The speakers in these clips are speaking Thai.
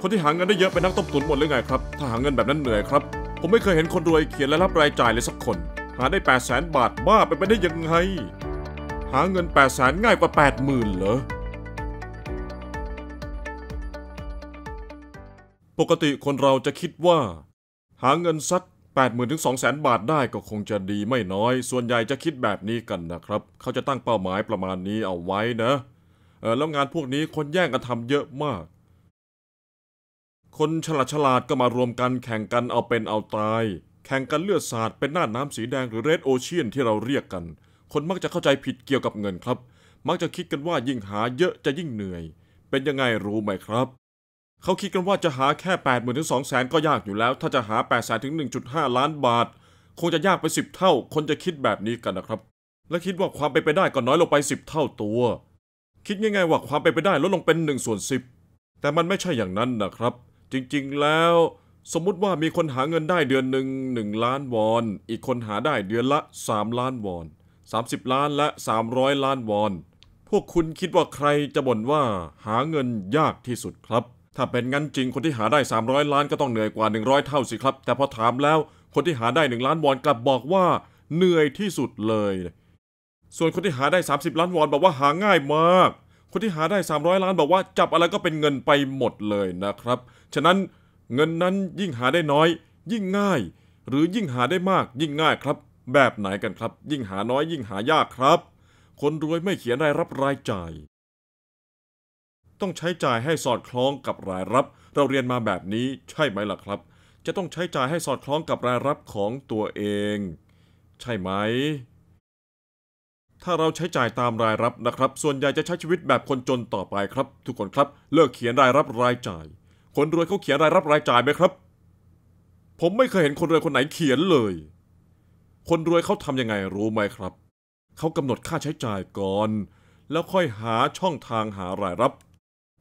คนที่หาเงินได้เยอะเป็นนักต้มตุ๋นหมดเลยไงครับถ้าหาเงินแบบนั้นเหนื่อยครับผมไม่เคยเห็นคนรวยเขียนและรับรายจ่ายเลยสักคน หาได้แปดแสนบาทบ้าไปไปได้ยังไงหาเงินแปดแสนง่ายกว่าแปดหมื่นเหรอปกติคนเราจะคิดว่า หาเงินสักแปดหมื่นถึงสองแสนบาทได้ก็คงจะดีไม่น้อย ส่วนใหญ่จะคิดแบบนี้กันนะครับ เขาจะตั้งเป้าหมายประมาณนี้เอาไว้นะเออแล้วงานพวกนี้คนแย่งกันทำเยอะมากคนฉลาดฉลาดก็มารวมกัน แข่งกันเอาเป็นเอาตาย แข่งกันเลือดสาดเป็นหน้าน้ำสีแดงหรือเรดโอเชียนที่เราเรียกกัน คนมักจะเข้าใจผิดเกี่ยวกับเงินครับ มักจะคิดกันว่ายิ่งหาเยอะจะยิ่งเหนื่อย เป็นยังไงรู้ไหมครับ เขาคิดกันว่าจะหาแค่8 0 0 0 0ถึงองแสนก็ยากอยู่แล้ว ถ้าจะหา8 0 0 0 0ถึง 1.5ล้านบาทคงจะยากไป10เท่า คนจะคิดแบบนี้กันนะครับ และคิดว่าความเป็นไปได้ก็น้อยลงไป10เท่าตัว คิดง่ายๆว่าความเป็นไปได้ลดลงเป็น1ส่วน10แต่มันไม่ใช่อย่างนั้นนะครับจริงๆแล้วสมมุติว่ามีคนหาเงินได้เดือนหนึ่งหนึ่งล้านวอนอีกคนหาได้เดือนละสามล้านวอนสามสิบล้านและสามร้อยล้านวอน พวกคุณคิดว่าใครจะบ่นว่าหาเงินยากที่สุดครับ ถ้าเป็นงั้นจริง คนที่หาได้ 300 ล้านก็ต้องเหนื่อยกว่า 100 เท่าสิครับแต่พอถามแล้วคนที่หาได้ 1 ล้านวอน กลับบอกว่าเหนื่อยที่สุดเลย ส่วนคนที่หาได้ 30 ล้านวอนบอกว่าหาง่ายมากคนที่หาได้ 300ล้านบอกว่าจับอะไรก็เป็นเงินไปหมดเลยนะครับ ฉะนั้นเงินนั้นยิ่งหาได้น้อย ยิ่งง่าย หรือยิ่งหาได้มากยิ่งง่ายครับ แบบไหนกันครับ ยิ่งหาน้อยยิ่งหายากครับ คนรวยไม่เขียนรายรับรายจ่าย ต้องใช้จ่ายให้สอดคล้องกับรายรับเราเรียนมาแบบนี้ใช่ไหมล่ะครับ จะต้องใช้จ่ายให้สอดคล้องกับรายรับของตัวเอง ใช่ไหมถ้าเราใช้จ่ายตามรายรับนะครับ ส่วนใหญ่จะใช้ชีวิตแบบคนจนต่อไปครับ ทุกคนครับเลิกเขียนรายรับรายจ่าย คนรวยเขาเขียนรายรับรายจ่ายไหมครับ ผมไม่เคยเห็นคนรวยคนไหนเขียนเลย คนรวยเขาทำยังไงรู้ไหมครับเขากำหนดค่าใช้จ่ายก่อน แล้วค่อยหาช่องทางหารายรับ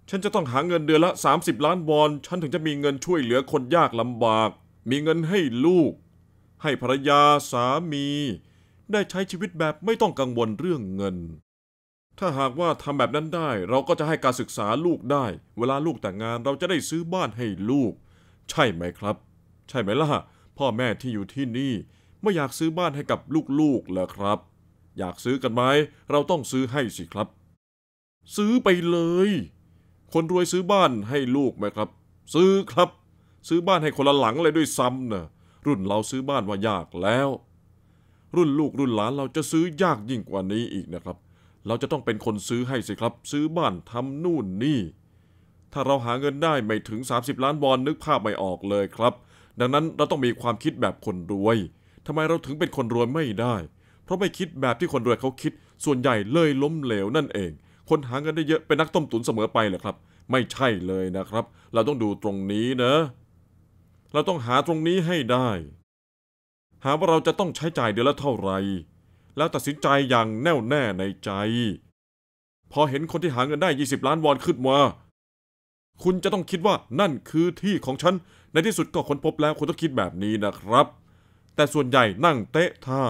ฉันจะต้องหาเงินเดือนละ 30 ล้านวอน ฉันถึงจะมีเงินช่วยเหลือคนยากลำบาก มีเงินให้ลูก ให้ภรรยาสามีได้ใช้ชีวิตแบบไม่ต้องกังวลเรื่องเงิน ถ้าหากว่าทำแบบนั้นได้ เราก็จะให้การศึกษาลูกได้ เวลาลูกแต่งงานเราจะได้ซื้อบ้านให้ลูก ใช่ไหมครับ ใช่ไหมล่ะ พ่อแม่ที่อยู่ที่นี่ ไม่อยากซื้อบ้านให้กับลูกๆ เหรอครับ อยากซื้อกันไหม เราต้องซื้อให้สิครับ ซื้อไปเลย คนรวยซื้อบ้านให้ลูกไหมครับ ซื้อครับ ซื้อบ้านให้คนละหลังเลยด้วยซ้ำนะรุ่นเราซื้อบ้านว่ายากแล้วรุ่นลูกรุ่นหลานเราจะซื้อยากยิ่งกว่านี้อีกนะครับ เราจะต้องเป็นคนซื้อให้สิครับ ซื้อบ้านทำนู่นนี่ ถ้าเราหาเงินได้ไม่ถึง 30 ล้านวอนนึกภาพไม่ออกเลยครับ ดังนั้นเราต้องมีความคิดแบบคนรวย ทำไมเราถึงเป็นคนรวยไม่ได้ เพราะไม่คิดแบบที่คนรวยเขาคิด ส่วนใหญ่เลยล้มเหลวนั่นเอง คนหาเงินได้เยอะเป็นนักต้มตุ๋นเสมอไปเหรอครับ ไม่ใช่เลยนะครับ เราต้องดูตรงนี้นะ เราต้องหาตรงนี้ให้ได้หาว่าเราจะต้องใช้จ่ายเดือนละเท่าไร แล้วตัดสินใจอย่างแน่วแน่ในใจ พอเห็นคนที่หาเงินได้ 20 ล้านวอนขึ้นมา คุณจะต้องคิดว่านั่นคือที่ของฉัน ในที่สุดก็ค้นพบแล้วคุณต้องคิดแบบนี้นะครับ แต่ส่วนใหญ่นั่งเตะท่า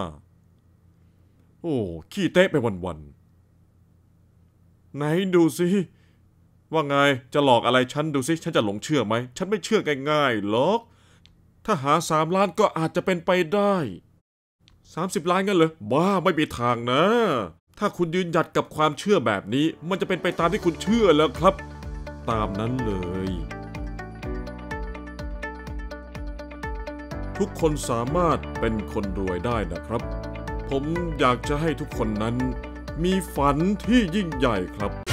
โอ้ขี้เตะไปวัน ๆ ไหนดูสิว่าไงจะหลอกอะไรฉันดูสิฉันจะหลงเชื่อไหม ฉันไม่เชื่อง่ายๆหรอกถ้าหาสามล้านก็อาจจะเป็นไปได้สามสิบล้านงั้นเหรอบ้าไม่มีทางนะ ถ้าคุณยืนหยัดกับความเชื่อแบบนี้ มันจะเป็นไปตามที่คุณเชื่อแล้วครับ ตามนั้นเลย ทุกคนสามารถเป็นคนรวยได้นะครับ ผมอยากจะให้ทุกคนนั้นมีฝันที่ยิ่งใหญ่ครับ